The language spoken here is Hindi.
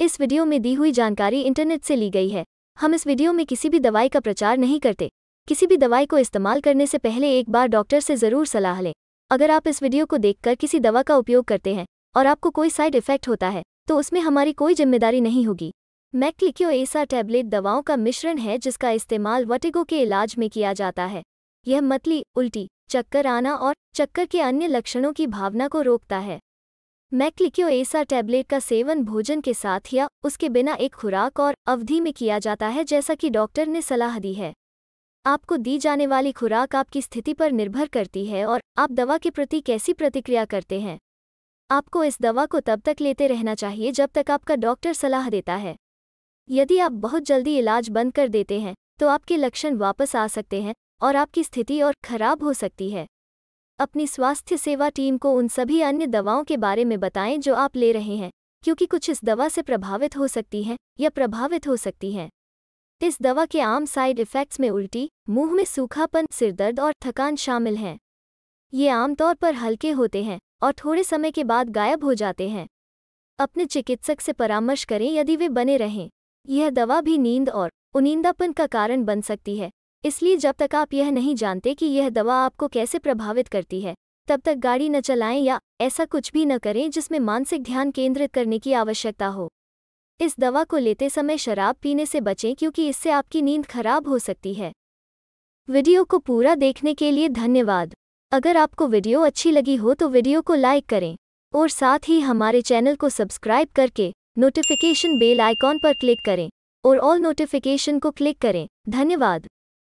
इस वीडियो में दी हुई जानकारी इंटरनेट से ली गई है हम इस वीडियो में किसी भी दवाई का प्रचार नहीं करते किसी भी दवाई को इस्तेमाल करने से पहले एक बार डॉक्टर से ज़रूर सलाह लें अगर आप इस वीडियो को देखकर किसी दवा का उपयोग करते हैं और आपको कोई साइड इफेक्ट होता है तो उसमें हमारी कोई जिम्मेदारी नहीं होगी मैक्लिक्यो एसा टैबलेट दवाओं का मिश्रण है जिसका इस्तेमाल वटिगो के इलाज में किया जाता है यह मतली उल्टी चक्कर आना और चक्कर के अन्य लक्षणों की भावना को रोकता है मैक्लिक्यो एसा टैबलेट का सेवन भोजन के साथ या उसके बिना एक खुराक और अवधि में किया जाता है जैसा कि डॉक्टर ने सलाह दी है आपको दी जाने वाली खुराक आपकी स्थिति पर निर्भर करती है और आप दवा के प्रति कैसी प्रतिक्रिया करते हैं आपको इस दवा को तब तक लेते रहना चाहिए जब तक आपका डॉक्टर सलाह देता है यदि आप बहुत जल्दी इलाज बंद कर देते हैं तो आपके लक्षण वापस आ सकते हैं और आपकी स्थिति और खराब हो सकती है अपनी स्वास्थ्य सेवा टीम को उन सभी अन्य दवाओं के बारे में बताएं जो आप ले रहे हैं क्योंकि कुछ इस दवा से प्रभावित हो सकती हैं या प्रभावित हो सकती हैं इस दवा के आम साइड इफ़ेक्ट्स में उल्टी मुंह में सूखापन सिरदर्द और थकान शामिल हैं ये आमतौर पर हल्के होते हैं और थोड़े समय के बाद गायब हो जाते हैं अपने चिकित्सक से परामर्श करें यदि वे बने रहें यह दवा भी नींद और उनींदापन का कारण बन सकती है इसलिए जब तक आप यह नहीं जानते कि यह दवा आपको कैसे प्रभावित करती है तब तक गाड़ी न चलाएं या ऐसा कुछ भी न करें जिसमें मानसिक ध्यान केंद्रित करने की आवश्यकता हो इस दवा को लेते समय शराब पीने से बचें क्योंकि इससे आपकी नींद खराब हो सकती है वीडियो को पूरा देखने के लिए धन्यवाद अगर आपको वीडियो अच्छी लगी हो तो वीडियो को लाइक करें और साथ ही हमारे चैनल को सब्सक्राइब करके नोटिफिकेशन बेल आइकॉन पर क्लिक करें और ऑल नोटिफिकेशन को क्लिक करें धन्यवाद